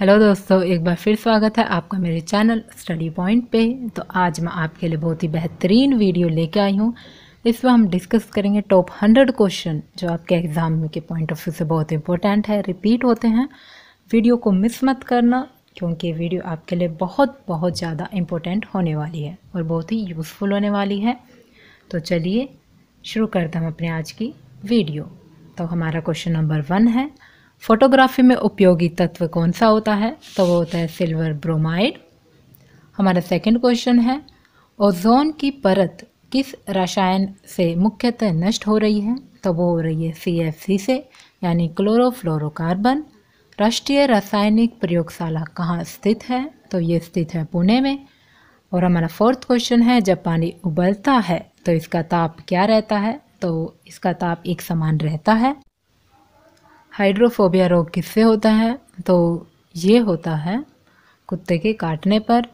hello दोस्तों एक बार फिर स्वागत है आपका मेरे चैनल स्टडी पॉइंट पे तो आज मैं आपके लिए बहुत ही बेहतरीन वीडियो लेके आई हूँ इसमें हम डिस्कस करेंगे टॉप हंड्रेड क्वेश्चन जो आपके एग्ज़ाम के पॉइंट ऑफ व्यू से बहुत इंपॉर्टेंट है रिपीट होते हैं वीडियो को मिस मत करना क्योंकि वीडियो आपके लिए बहुत बहुत ज़्यादा इम्पोर्टेंट होने वाली है और बहुत ही यूज़फुल होने वाली है तो चलिए शुरू करते हम अपने आज की वीडियो तो हमारा क्वेश्चन नंबर वन है फोटोग्राफी में उपयोगी तत्व कौन सा होता है तो वो होता है सिल्वर ब्रोमाइड हमारा सेकंड क्वेश्चन है ओजोन की परत किस रसायन से मुख्यतः नष्ट हो रही है तो वो हो रही है सी से यानी क्लोरोफ्लोरोकार्बन राष्ट्रीय रासायनिक प्रयोगशाला कहाँ स्थित है तो ये स्थित है पुणे में और हमारा फोर्थ क्वेश्चन है जब पानी उबलता है तो इसका ताप क्या रहता है तो इसका ताप एक समान रहता है हाइड्रोफोबिया रोग किससे होता है तो ये होता है कुत्ते के काटने पर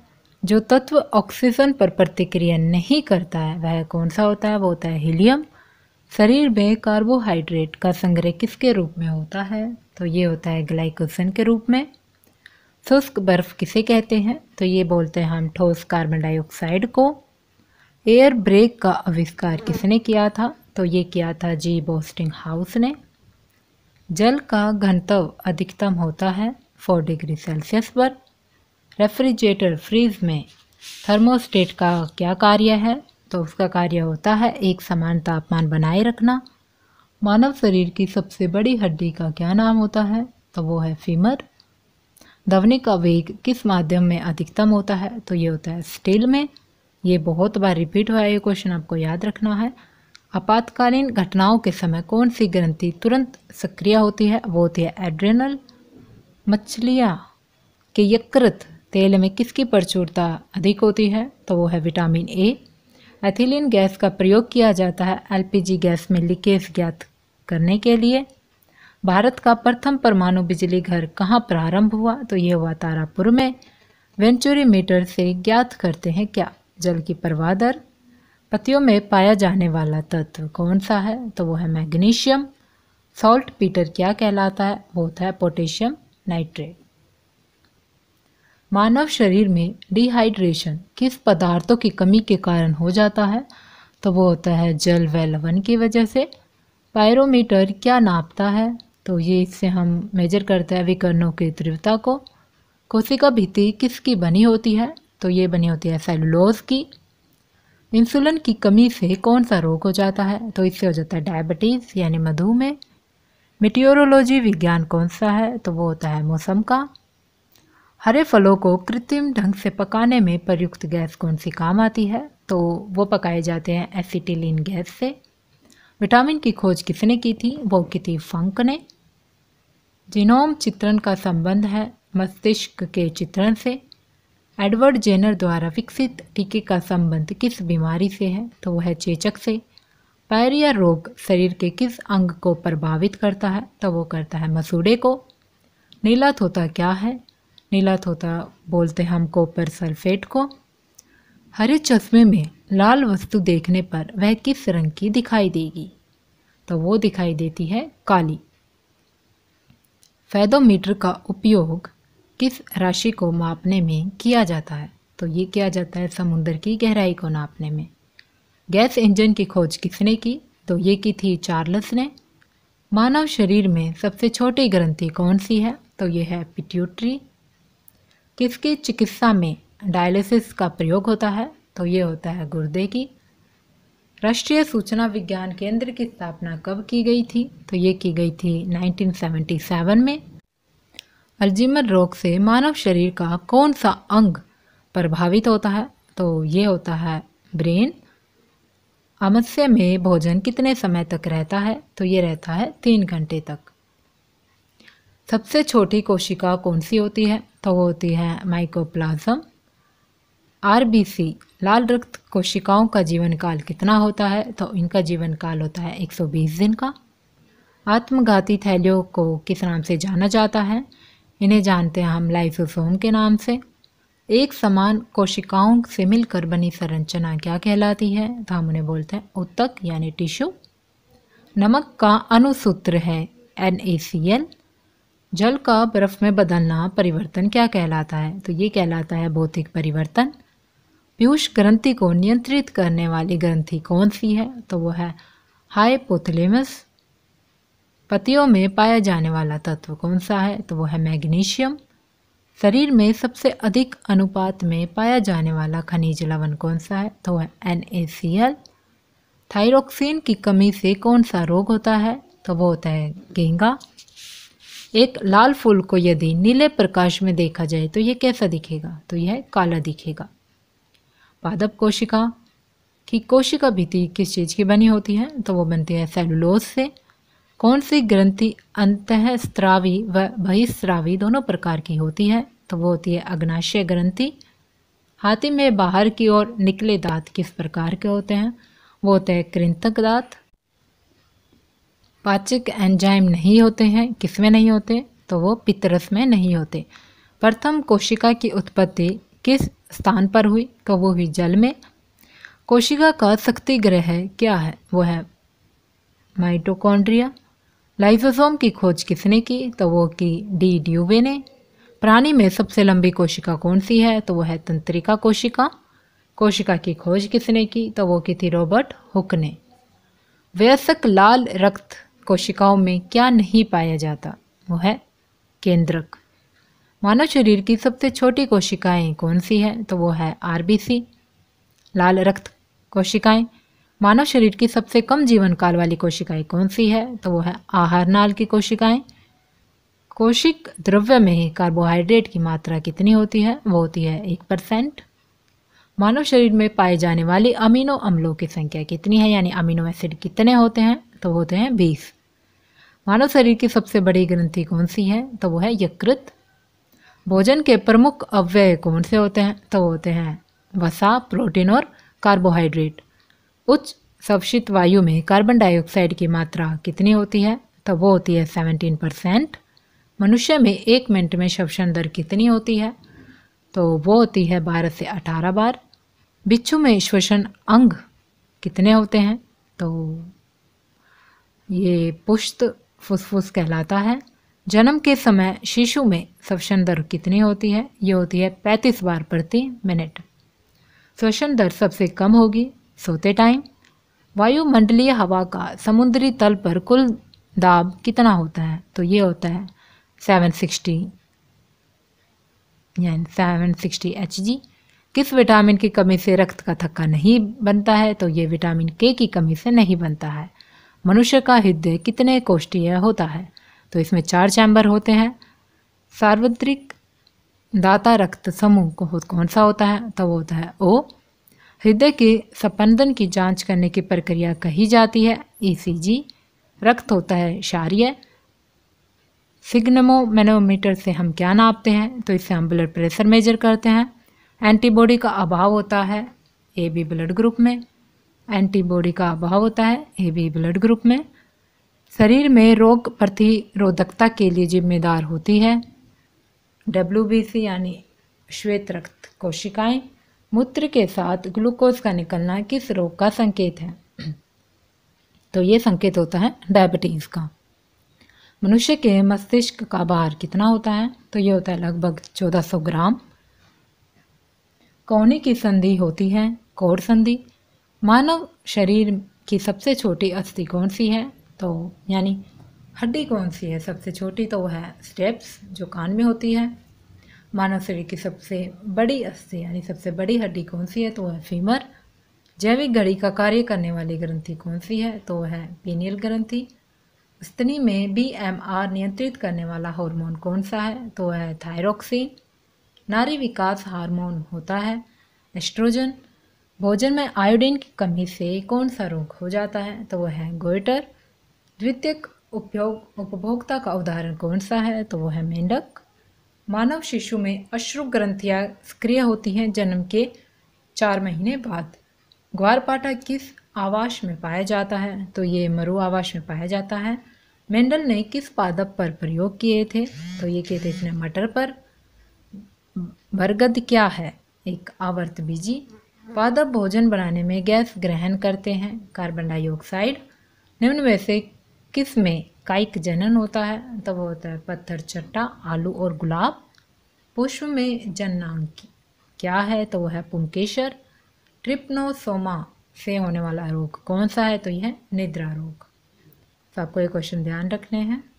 जो तत्व ऑक्सीजन पर प्रतिक्रिया नहीं करता है वह कौन सा होता है वो होता है हीलियम शरीर में कार्बोहाइड्रेट का संग्रह किसके रूप में होता है तो ये होता है ग्लाइकोजन के रूप में शुष्क बर्फ किसे कहते हैं तो ये बोलते हैं हम ठोस कार्बन डाइऑक्साइड को एयर ब्रेक का आविष्कार किसने किया था तो ये किया था जी बोस्टिंग हाउस ने जल का घनत्व अधिकतम होता है 4 डिग्री सेल्सियस पर रेफ्रिजरेटर फ्रीज में थर्मोस्टेट का क्या कार्य है तो उसका कार्य होता है एक समान तापमान बनाए रखना मानव शरीर की सबसे बड़ी हड्डी का क्या नाम होता है तो वो है फीमर ध्वनि का वेग किस माध्यम में अधिकतम होता है तो ये होता है स्टील में ये बहुत बार रिपीट हुआ है ये क्वेश्चन आपको याद रखना है आपातकालीन घटनाओं के समय कौन सी ग्रंथि तुरंत सक्रिय होती है वो होती है एड्रेनल मछलियाँ के यकृत तेल में किसकी प्रचुरता अधिक होती है तो वो है विटामिन ए एथिलीन गैस का प्रयोग किया जाता है एलपीजी गैस में लीकेज ज्ञात करने के लिए भारत का प्रथम परमाणु बिजली घर कहाँ प्रारंभ हुआ तो ये हुआ तारापुर में वेंचुरी मीटर से ज्ञात करते हैं क्या जल की प्रवाह दर पत्तियों में पाया जाने वाला तत्व कौन सा है तो वो है मैग्नीशियम सॉल्ट पीटर क्या कहलाता है वो होता है पोटेशियम नाइट्रेट मानव शरीर में डिहाइड्रेशन किस पदार्थों की कमी के कारण हो जाता है तो वो होता है जल व लवन की वजह से पायरोमीटर क्या नापता है तो ये इससे हम मेजर करते हैं विकर्णों की तीव्रता को कोशिका भित्ति किसकी बनी होती है तो ये बनी होती है सेलुलोज की इंसुलिन की कमी से कौन सा रोग हो जाता है तो इससे हो जाता है डायबिटीज़ यानी मधुमेह मिट्योरोलॉजी विज्ञान कौन सा है तो वो होता है मौसम का हरे फलों को कृत्रिम ढंग से पकाने में प्रयुक्त गैस कौन सी काम आती है तो वो पकाए जाते हैं एसिटिलीन गैस से विटामिन की खोज किसने की थी वो की थी फंक ने जिनोम चित्रण का संबंध है मस्तिष्क के चित्रण से एडवर्ड जेनर द्वारा विकसित टीके का संबंध किस बीमारी से है तो वह चेचक से पैर या रोग शरीर के किस अंग को प्रभावित करता है तो वो करता है मसूड़े को नीला थोता क्या है नीला थोता बोलते हम कॉपर सल्फेट को हरे चश्मे में लाल वस्तु देखने पर वह किस रंग की दिखाई देगी तो वो दिखाई देती है काली फैदोमीटर का उपयोग किस राशि को मापने में किया जाता है तो ये किया जाता है समुद्र की गहराई को नापने में गैस इंजन की खोज किसने की तो ये की थी चार्ल्स ने मानव शरीर में सबसे छोटी ग्रंथि कौन सी है तो ये है पिट्यूटरी किसके चिकित्सा में डायलिसिस का प्रयोग होता है तो ये होता है गुर्दे की राष्ट्रीय सूचना विज्ञान केंद्र की स्थापना कब की गई थी तो ये की गई थी 1977 में अल्जीमर रोग से मानव शरीर का कौन सा अंग प्रभावित होता है तो ये होता है ब्रेन अमस्य में भोजन कितने समय तक रहता है तो ये रहता है तीन घंटे तक सबसे छोटी कोशिका कौन सी होती है तो वो होती है माइकोप्लाज्म आर लाल रक्त कोशिकाओं का जीवन काल कितना होता है तो इनका जीवन काल होता है 120 दिन का आत्मघाती थैलियों को किस नाम से जाना जाता है इन्हें जानते हैं हम लाइसोसोम के नाम से एक समान कोशिकाओं से मिलकर बनी संरचना क्या कहलाती है तो हम उन्हें बोलते हैं उत्तक यानी टिश्यू नमक का अनुसूत्र है एन जल का बर्फ में बदलना परिवर्तन क्या कहलाता है तो ये कहलाता है भौतिक परिवर्तन पीयूष ग्रंथि को नियंत्रित करने वाली ग्रंथि कौन सी है तो वो है पोथलेमस पतियों में पाया जाने वाला तत्व कौन सा है तो वो है मैग्नीशियम शरीर में सबसे अधिक अनुपात में पाया जाने वाला खनिज लवण कौन सा है तो है एन थायरोक्सिन की कमी से कौन सा रोग होता है तो वो होता है गेंगा एक लाल फूल को यदि नीले प्रकाश में देखा जाए तो ये कैसा दिखेगा तो यह काला दिखेगा पादप कोशिका की कोशिका भीति किस चीज़ की बनी होती है तो वो बनती है सेलुलोज से कौन सी ग्रंथि अंतःस्रावी व बहिस्रावी दोनों प्रकार की होती है तो वो होती है अग्नाशय ग्रंथि हाथी में बाहर की ओर निकले दांत किस प्रकार के होते हैं वो होते हैं कृंतक दांत पाचक एंजाइम नहीं होते हैं किसमें नहीं होते तो वो पितरस में नहीं होते प्रथम कोशिका की उत्पत्ति किस स्थान पर हुई तो वो हुई जल में कोशिका का शक्ति ग्रह क्या है वो है माइटोकॉन्ड्रिया लाइसोसोम की खोज किसने की तो वो की डी ड्यूबे ने प्राणी में सबसे लंबी कोशिका कौन सी है तो वो है तंत्रिका कोशिका कोशिका की खोज किसने की तो वो की थी रॉबर्ट हुक ने वयस्क लाल रक्त कोशिकाओं में क्या नहीं पाया जाता वो है केंद्रक मानव शरीर की सबसे छोटी कोशिकाएं कौन सी है तो वो है आरबीसी लाल रक्त कोशिकाएं मानव शरीर की सबसे कम जीवन काल वाली कोशिकाएं कौन सी है तो वो है आहार नाल की कोशिकाएं कोशिक द्रव्य में ही कार्बोहाइड्रेट की मात्रा कितनी होती है वो होती है एक परसेंट मानव शरीर में पाए जाने वाले अमीनो अम्लों की संख्या कितनी है यानी अमीनो एसिड कितने होते हैं तो होते हैं बीस मानव शरीर की सबसे बड़ी ग्रंथि कौन सी है तो वो है यकृत भोजन के प्रमुख अव्यय कौन से होते हैं तो होते हैं वसा प्रोटीन और कार्बोहाइड्रेट उच्च सवशित वायु में कार्बन डाइऑक्साइड की मात्रा कितनी होती है तो वो होती है सेवेंटीन परसेंट मनुष्य में एक मिनट में श्वसन दर कितनी होती है तो वो होती है बारह से अठारह बार बिच्छू में श्वसन अंग कितने होते हैं तो ये पुष्त फुसफुस कहलाता है जन्म के समय शिशु में श्वसन दर कितनी होती है ये होती है पैंतीस बार प्रति मिनट श्वसन दर सबसे कम होगी सोते टाइम वायुमंडलीय हवा का समुद्री तल पर कुल दाब कितना होता है तो ये होता है 760 यानी 760 Hg किस विटामिन की कमी से रक्त का थक्का नहीं बनता है तो ये विटामिन के की कमी से नहीं बनता है मनुष्य का हृदय कितने कोष्ठीय होता है तो इसमें चार चैम्बर होते हैं सार्वत्रिक दाता रक्त समूह कौन सा होता है तो वो होता है ओ हृदय के सपंदन की जांच करने की प्रक्रिया कही जाती है ईसीजी e रक्त होता है क्षारीय सिग्नमो मेनोमीटर से हम क्या नापते हैं तो इससे हम ब्लड प्रेशर मेजर करते हैं एंटीबॉडी का अभाव होता है ए बी ब्लड ग्रुप में एंटीबॉडी का अभाव होता है ए बी ब्लड ग्रुप में शरीर में रोग प्रतिरोधकता के लिए जिम्मेदार होती है डब्ल्यू बी सी यानी श्वेत रक्त कोशिकाएं मूत्र के साथ ग्लूकोज का निकलना किस रोग का संकेत है तो ये संकेत होता है डायबिटीज़ का मनुष्य के मस्तिष्क का भार कितना होता है तो ये होता है लगभग 1400 ग्राम कौने की संधि होती है कोर संधि मानव शरीर की सबसे छोटी अस्थि कौन सी है तो यानी हड्डी कौन सी है सबसे छोटी तो वो है स्टेप्स जो कान में होती है मानव शरीर की सबसे बड़ी अस्थि यानी सबसे बड़ी हड्डी कौन सी है तो वह फीमर जैविक घड़ी का कार्य करने वाली ग्रंथि कौन सी है तो वह है पीनियल ग्रंथि स्तनी में बी एम आर नियंत्रित करने वाला हार्मोन कौन सा है तो वह है थायरोक्सिन नारी विकास हार्मोन होता है एस्ट्रोजन भोजन में आयोडीन की कमी से कौन सा रोग हो जाता है तो वह है गोइटर द्वितीयक उपयोग उपभोक्ता का उदाहरण कौन सा है तो वह है मेंढक मानव शिशु में अश्रु ग्रंथियां सक्रिय होती हैं जन्म के चार महीने बाद ग्वारपाटा किस आवास में पाया जाता है तो ये मरु आवास में पाया जाता है मेंडल ने किस पादप पर प्रयोग किए थे तो ये कहते थे मटर पर बरगद क्या है एक आवर्त बीजी पादप भोजन बनाने में गैस ग्रहण करते हैं कार्बन डाइऑक्साइड निम्न में से किस में कायिक जनन होता है तब होता है पत्थर चट्टा आलू और गुलाब पुष्प में की क्या है तो वह है पुंकेशर ट्रिप्नोसोमा से होने वाला रोग कौन सा है तो यह निद्रा रोग तो आपको ये क्वेश्चन ध्यान रखने हैं